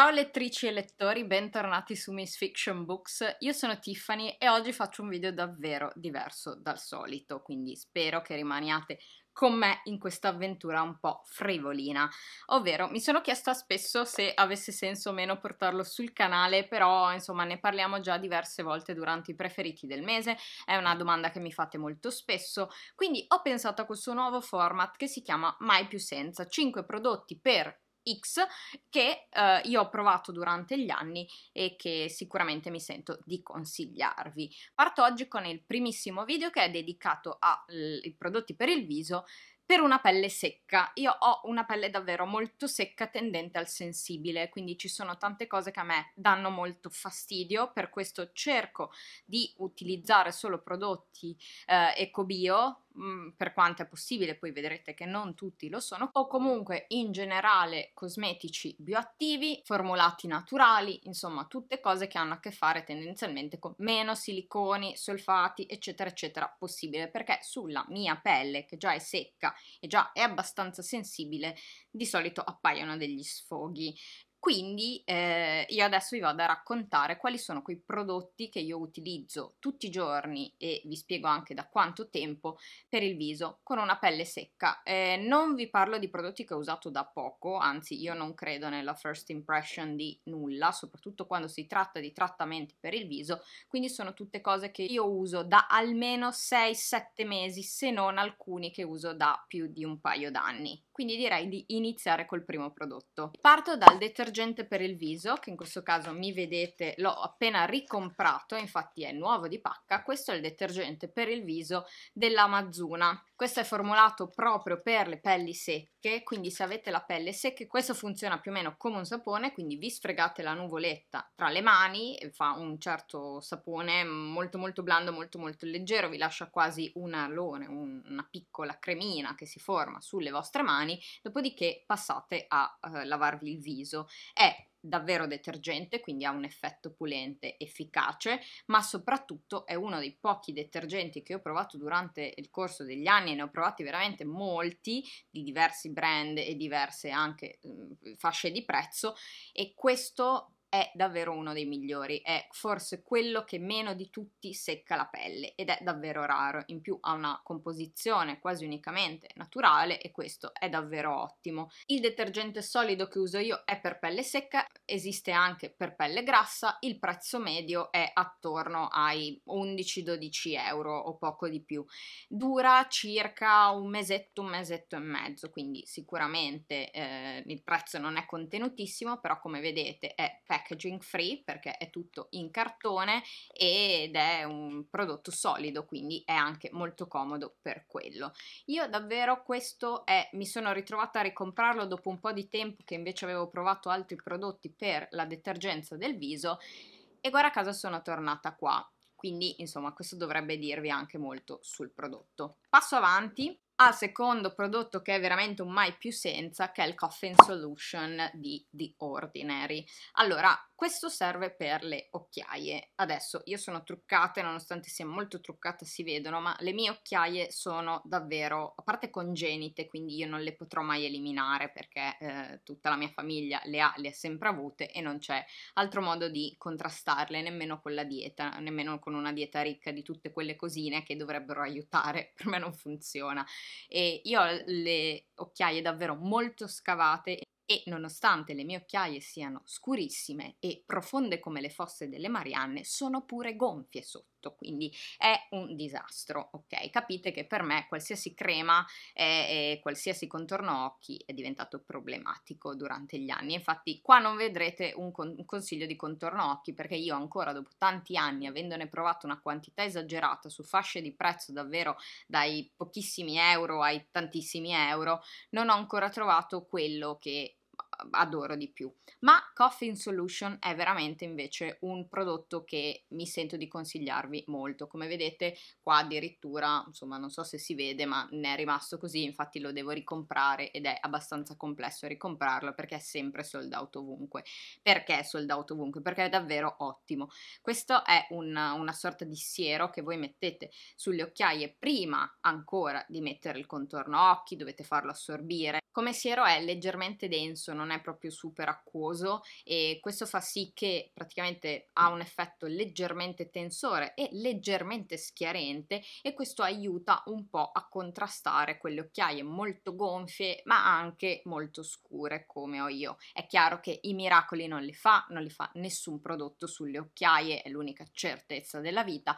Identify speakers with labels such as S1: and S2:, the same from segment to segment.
S1: Ciao lettrici e lettori, bentornati su Miss Fiction Books. Io sono Tiffany e oggi faccio un video davvero diverso dal solito, quindi spero che rimaniate con me in questa avventura un po' frivolina. Ovvero, mi sono chiesta spesso se avesse senso o meno portarlo sul canale, però insomma ne parliamo già diverse volte durante i preferiti del mese, è una domanda che mi fate molto spesso, quindi ho pensato a questo nuovo format che si chiama Mai più senza, 5 prodotti per X che eh, io ho provato durante gli anni e che sicuramente mi sento di consigliarvi. Parto oggi con il primissimo video che è dedicato ai prodotti per il viso per una pelle secca. Io ho una pelle davvero molto secca tendente al sensibile, quindi ci sono tante cose che a me danno molto fastidio, per questo cerco di utilizzare solo prodotti eh, eco bio Mm, per quanto è possibile, poi vedrete che non tutti lo sono, o comunque in generale cosmetici bioattivi, formulati naturali, insomma tutte cose che hanno a che fare tendenzialmente con meno siliconi, solfati, eccetera, eccetera, possibile, perché sulla mia pelle, che già è secca e già è abbastanza sensibile, di solito appaiono degli sfoghi. Quindi eh, io adesso vi vado a raccontare quali sono quei prodotti che io utilizzo tutti i giorni e vi spiego anche da quanto tempo per il viso con una pelle secca. Eh, non vi parlo di prodotti che ho usato da poco, anzi io non credo nella first impression di nulla, soprattutto quando si tratta di trattamenti per il viso, quindi sono tutte cose che io uso da almeno 6-7 mesi, se non alcuni che uso da più di un paio d'anni. Quindi direi di iniziare col primo prodotto. Parto dal detergente detergente per il viso, che in questo caso mi vedete, l'ho appena ricomprato, infatti è nuovo di pacca, questo è il detergente per il viso dell'Amazzuna. Questo è formulato proprio per le pelli secche secche, quindi se avete la pelle secca, questo funziona più o meno come un sapone, quindi vi sfregate la nuvoletta tra le mani, e fa un certo sapone molto molto blando, molto molto leggero, vi lascia quasi un alone, un, una piccola cremina che si forma sulle vostre mani, dopodiché passate a eh, lavarvi il viso. È davvero detergente, quindi ha un effetto pulente efficace, ma soprattutto è uno dei pochi detergenti che ho provato durante il corso degli anni e ne ho provati veramente molti di diversi brand e diverse anche eh, fasce di prezzo e questo è davvero uno dei migliori, è forse quello che meno di tutti secca la pelle ed è davvero raro, in più ha una composizione quasi unicamente naturale e questo è davvero ottimo. Il detergente solido che uso io è per pelle secca, esiste anche per pelle grassa, il prezzo medio è attorno ai 11-12 euro o poco di più, dura circa un mesetto, un mesetto e mezzo, quindi sicuramente eh, il prezzo non è contenutissimo, però come vedete è peccato packaging free perché è tutto in cartone ed è un prodotto solido, quindi è anche molto comodo per quello. Io davvero questo è, mi sono ritrovata a ricomprarlo dopo un po' di tempo che invece avevo provato altri prodotti per la detergenza del viso e guarda caso sono tornata qua. Quindi, insomma, questo dovrebbe dirvi anche molto sul prodotto. Passo avanti al secondo prodotto che è veramente un mai più senza, che è il Coffin Solution di The Ordinary. Allora, questo serve per le occhiaie. Adesso io sono truccata nonostante sia molto truccata si vedono, ma le mie occhiaie sono davvero, a parte congenite, quindi io non le potrò mai eliminare perché eh, tutta la mia famiglia le ha, le ha sempre avute e non c'è altro modo di contrastarle, nemmeno con la dieta, nemmeno con una dieta ricca di tutte quelle cosine che dovrebbero aiutare, per me non funziona e io ho le occhiaie davvero molto scavate e nonostante le mie occhiaie siano scurissime e profonde come le fosse delle Marianne, sono pure gonfie sotto tutto, quindi è un disastro, ok? Capite che per me qualsiasi crema e qualsiasi contorno occhi è diventato problematico durante gli anni, infatti qua non vedrete un, con un consiglio di contorno occhi perché io ancora dopo tanti anni, avendone provato una quantità esagerata su fasce di prezzo davvero dai pochissimi euro ai tantissimi euro, non ho ancora trovato quello che adoro di più. Ma Coffin Solution è veramente invece un prodotto che mi sento di consigliarvi molto. Come vedete qua addirittura, insomma non so se si vede, ma ne è rimasto così, infatti lo devo ricomprare ed è abbastanza complesso ricomprarlo perché è sempre sold out ovunque. Perché sold out ovunque? Perché è davvero ottimo. Questo è una, una sorta di siero che voi mettete sulle occhiaie prima ancora di mettere il contorno occhi, dovete farlo assorbire. Come siero è leggermente denso, non non è proprio super acquoso e questo fa sì che praticamente ha un effetto leggermente tensore e leggermente schiarente e questo aiuta un po' a contrastare quelle occhiaie molto gonfie ma anche molto scure come ho io. È chiaro che i miracoli non li fa, non li fa nessun prodotto sulle occhiaie, è l'unica certezza della vita,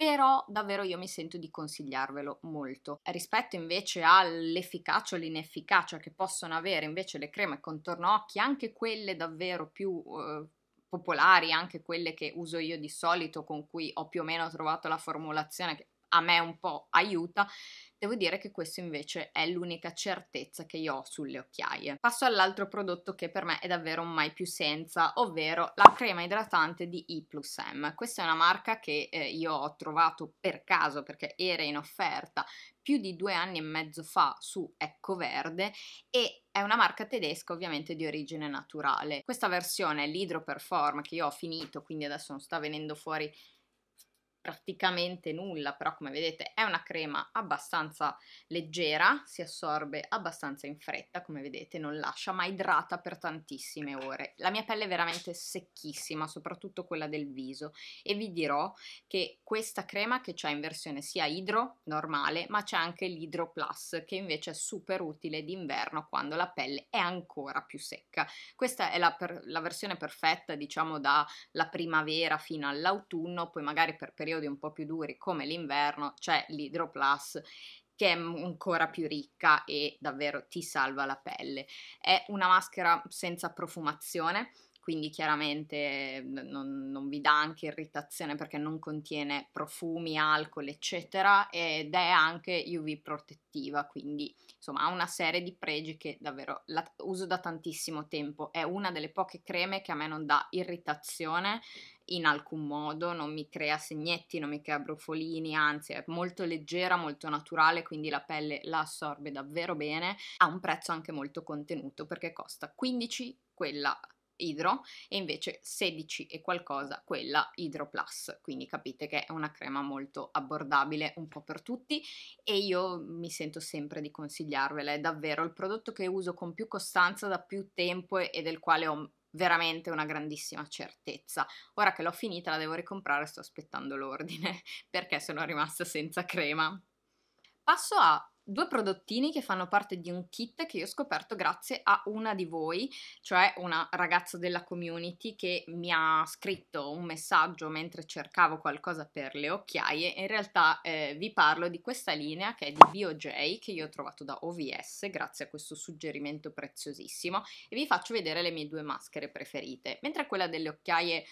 S1: però davvero io mi sento di consigliarvelo molto. Rispetto invece all'efficacia o all'inefficacia che possono avere invece le creme contorno occhi, anche quelle davvero più eh, popolari, anche quelle che uso io di solito, con cui ho più o meno trovato la formulazione che a me un po' aiuta, Devo dire che questa invece è l'unica certezza che io ho sulle occhiaie. Passo all'altro prodotto che per me è davvero un mai più senza, ovvero la crema idratante di I M. Questa è una marca che eh, io ho trovato per caso perché era in offerta più di due anni e mezzo fa su Ecoverde e è una marca tedesca ovviamente di origine naturale. Questa versione, l'Hydro Perform, che io ho finito, quindi adesso non sta venendo fuori praticamente nulla, però come vedete è una crema abbastanza leggera, si assorbe abbastanza in fretta, come vedete non lascia, ma idrata per tantissime ore. La mia pelle è veramente secchissima, soprattutto quella del viso e vi dirò che questa crema che c'è in versione sia idro normale, ma c'è anche l'idro plus che invece è super utile d'inverno quando la pelle è ancora più secca. Questa è la, per, la versione perfetta, diciamo dalla primavera fino all'autunno, poi magari per periodi periodi un po' più duri come l'inverno c'è l'Hydro Plus che è ancora più ricca e davvero ti salva la pelle. È una maschera senza profumazione, quindi chiaramente non, non, vi dà anche irritazione perché non contiene profumi, alcol, eccetera, ed è anche UV protettiva, quindi insomma ha una serie di pregi che davvero la, uso da tantissimo tempo. È una delle poche creme che a me non dà irritazione in alcun modo, non mi crea segnetti, non mi crea brufolini, anzi è molto leggera, molto naturale, quindi la pelle la assorbe davvero bene, ha un prezzo anche molto contenuto perché costa 15 quella idro e invece 16 e qualcosa quella idro plus quindi capite che è una crema molto abbordabile un po' per tutti e io mi sento sempre di consigliarvela è davvero il prodotto che uso con più costanza da più tempo e del quale ho veramente una grandissima certezza. Ora che l'ho finita la devo ricomprare, sto aspettando l'ordine perché sono rimasta senza crema. Passo a due prodottini che fanno parte di un kit che io ho scoperto grazie a una di voi, cioè una ragazza della community che mi ha scritto un messaggio mentre cercavo qualcosa per le occhiaie in realtà eh, vi parlo di questa linea che è di BioJ che io ho trovato da OVS grazie a questo suggerimento preziosissimo e vi faccio vedere le mie due maschere preferite, mentre quella delle occhiaie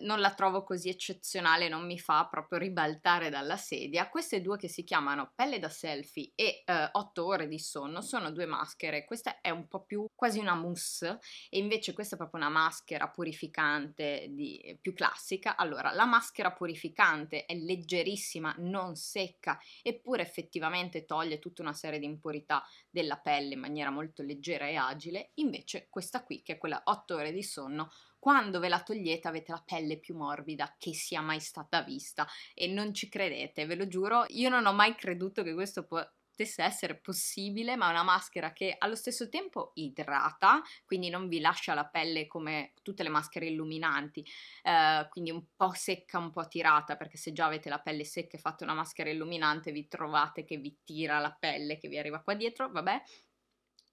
S1: non la trovo così eccezionale, non mi fa proprio ribaltare dalla sedia. Queste due che si chiamano Pelle da selfie e eh, 8 ore di sonno sono due maschere. Questa è un po' più quasi una mousse e invece questa è proprio una maschera purificante di, più classica. Allora, la maschera purificante è leggerissima, non secca, eppure effettivamente toglie tutta una serie di impurità della pelle in maniera molto leggera e agile. Invece questa qui, che è quella 8 ore di sonno, quando ve la togliete avete la pelle più morbida che sia mai stata vista e non ci credete, ve lo giuro, io non ho mai creduto che questo po- potesse essere possibile, ma una maschera che allo stesso tempo idrata, quindi non vi lascia la pelle come tutte le maschere illuminanti, eh, quindi un po' secca, un po' tirata, perché se già avete la pelle secca e fate una maschera illuminante vi trovate che vi tira la pelle che vi arriva qua dietro, vabbè,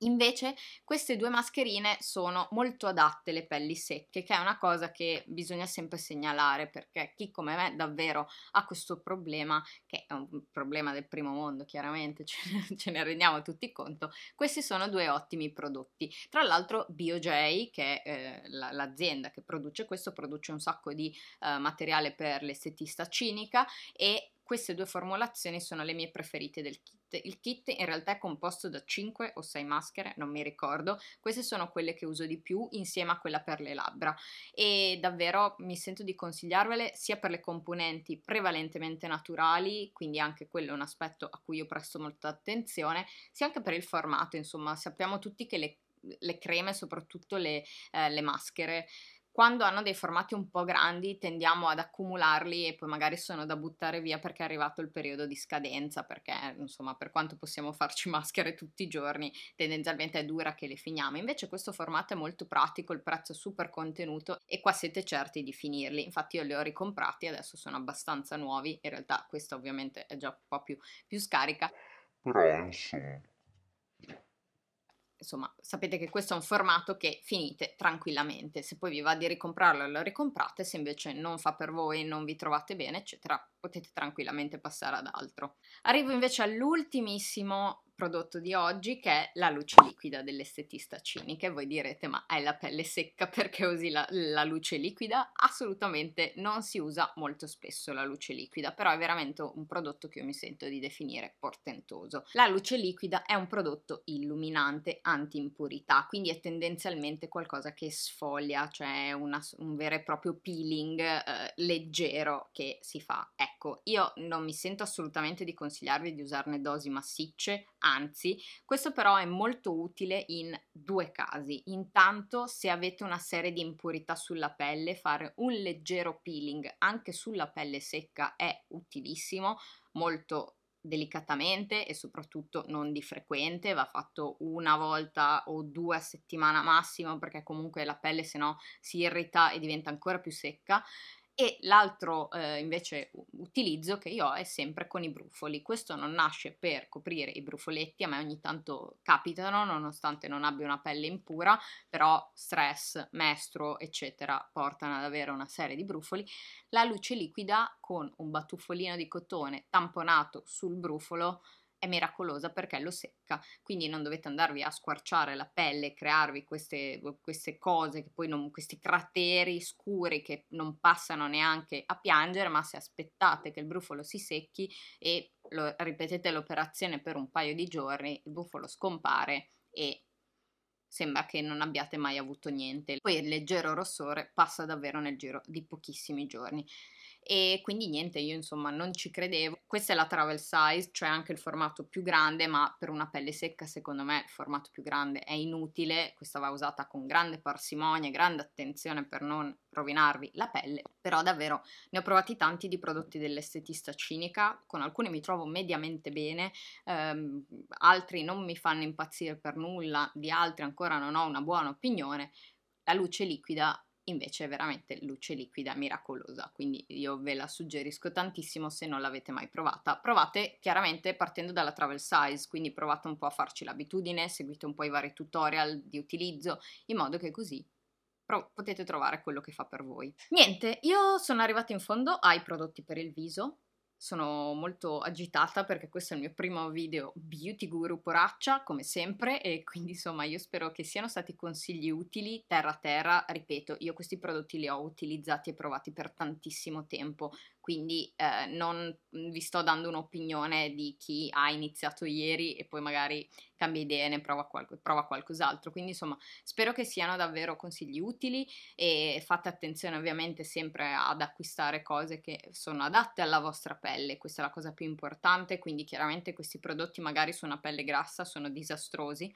S1: Invece queste due mascherine sono molto adatte alle pelli secche, che è una cosa che bisogna sempre segnalare perché chi come me davvero ha questo problema, che è un problema del primo mondo chiaramente, ce ne, rendiamo tutti conto, questi sono due ottimi prodotti. Tra l'altro BioJ, che è eh, l'azienda che produce questo, produce un sacco di eh, materiale per l'estetista cinica e queste due formulazioni sono le mie preferite del kit. Il kit in realtà è composto da 5 o 6 maschere, non mi ricordo. Queste sono quelle che uso di più insieme a quella per le labbra e davvero mi sento di consigliarvele sia per le componenti prevalentemente naturali, quindi anche quello è un aspetto a cui io presto molta attenzione, sia anche per il formato, insomma, sappiamo tutti che le le creme, soprattutto le, eh, le maschere, quando hanno dei formati un po' grandi tendiamo ad accumularli e poi magari sono da buttare via perché è arrivato il periodo di scadenza, perché insomma per quanto possiamo farci maschere tutti i giorni, tendenzialmente è dura che le finiamo. Invece questo formato è molto pratico, il prezzo è super contenuto e qua siete certi di finirli. Infatti io li ho ricomprati, adesso sono abbastanza nuovi, in realtà questa ovviamente è già un po' più, più scarica. Però insomma insomma, sapete che questo è un formato che finite tranquillamente. Se poi vi va di ricomprarlo, lo ricomprate, se invece non fa per voi, non vi trovate bene, eccetera, potete tranquillamente passare ad altro. Arrivo invece all'ultimissimo prodotto di oggi che è la luce liquida dell'estetista Cini, voi direte ma hai la pelle secca perché usi la, la luce liquida? Assolutamente non si usa molto spesso la luce liquida, però è veramente un prodotto che io mi sento di definire portentoso. La luce liquida è un prodotto illuminante anti-impurità, quindi è tendenzialmente qualcosa che sfoglia, cioè una, un vero e proprio peeling eh, leggero che si fa. Ecco, io non mi sento assolutamente di consigliarvi di usarne dosi massicce, anzi questo però è molto utile in due casi. Intanto se avete una serie di impurità sulla pelle fare un leggero peeling anche sulla pelle secca è utilissimo, molto delicatamente e soprattutto non di frequente, va fatto una volta o due a settimana massimo perché comunque la pelle se no si irrita e diventa ancora più secca e l'altro eh, invece utilizzo che io ho è sempre con i brufoli. Questo non nasce per coprire i brufoletti, a me ogni tanto capitano, nonostante non abbia una pelle impura, però stress, mestro, eccetera, portano ad avere una serie di brufoli. La luce liquida con un batuffolino di cotone tamponato sul brufolo è miracolosa perché lo secca, quindi non dovete andarvi a squarciare la pelle e crearvi queste, queste, cose, che poi non, questi crateri scuri che non passano neanche a piangere, ma se aspettate che il brufolo si secchi e lo, ripetete l'operazione per un paio di giorni, il brufolo scompare e sembra che non abbiate mai avuto niente. Poi il leggero rossore passa davvero nel giro di pochissimi giorni e quindi niente, io insomma non ci credevo. Questa è la travel size, cioè anche il formato più grande, ma per una pelle secca secondo me il formato più grande è inutile, questa va usata con grande parsimonia, e grande attenzione per non rovinarvi la pelle, però davvero ne ho provati tanti di prodotti dell'estetista cinica, con alcuni mi trovo mediamente bene, ehm, altri non mi fanno impazzire per nulla, di altri ancora non ho una buona opinione, la luce liquida invece è veramente luce liquida miracolosa, quindi io ve la suggerisco tantissimo se non l'avete mai provata. Provate chiaramente partendo dalla travel size, quindi provate un po' a farci l'abitudine, seguite un po' i vari tutorial di utilizzo, in modo che così potete trovare quello che fa per voi. Niente, io sono arrivata in fondo ai prodotti per il viso, sono molto agitata perché questo è il mio primo video Beauty Guru Poraccia, come sempre, e quindi insomma io spero che siano stati consigli utili terra a terra. Ripeto, io questi prodotti li ho utilizzati e provati per tantissimo tempo, quindi eh, non vi sto dando un'opinione di chi ha iniziato ieri e poi magari cambia idea e ne prova, qualco, prova, qualcos'altro. Quindi insomma spero che siano davvero consigli utili e fate attenzione ovviamente sempre ad acquistare cose che sono adatte alla vostra pelle, questa è la cosa più importante, quindi chiaramente questi prodotti magari su una pelle grassa sono disastrosi,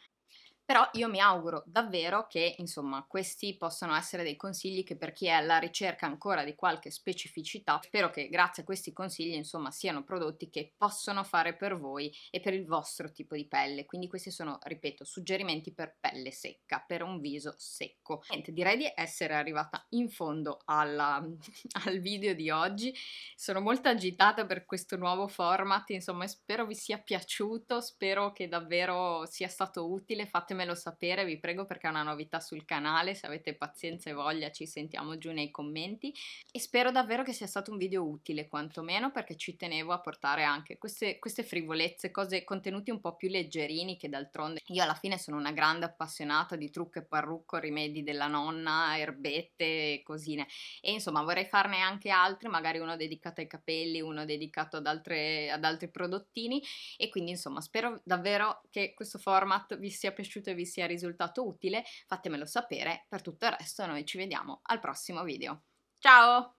S1: però io mi auguro davvero che, insomma, questi possano essere dei consigli che per chi è alla ricerca ancora di qualche specificità, spero che grazie a questi consigli, insomma, siano prodotti che possono fare per voi e per il vostro tipo di pelle. Quindi questi sono, ripeto, suggerimenti per pelle secca, per un viso secco. Niente, direi di essere arrivata in fondo alla, al video di oggi. Sono molto agitata per questo nuovo format, insomma, spero vi sia piaciuto, spero che davvero sia stato utile. Fatemi fatemelo sapere, vi prego, perché è una novità sul canale, se avete pazienza e voglia ci sentiamo giù nei commenti e spero davvero che sia stato un video utile quantomeno perché ci tenevo a portare anche queste, queste frivolezze, cose, contenuti un po' più leggerini che d'altronde io alla fine sono una grande appassionata di trucco e parrucco, rimedi della nonna, erbette e cosine e insomma vorrei farne anche altri, magari uno dedicato ai capelli, uno dedicato ad, altre, ad altri prodottini e quindi insomma spero davvero che questo format vi sia piaciuto piaciuto e vi sia risultato utile, fatemelo sapere, per tutto il resto noi ci vediamo al prossimo video. Ciao!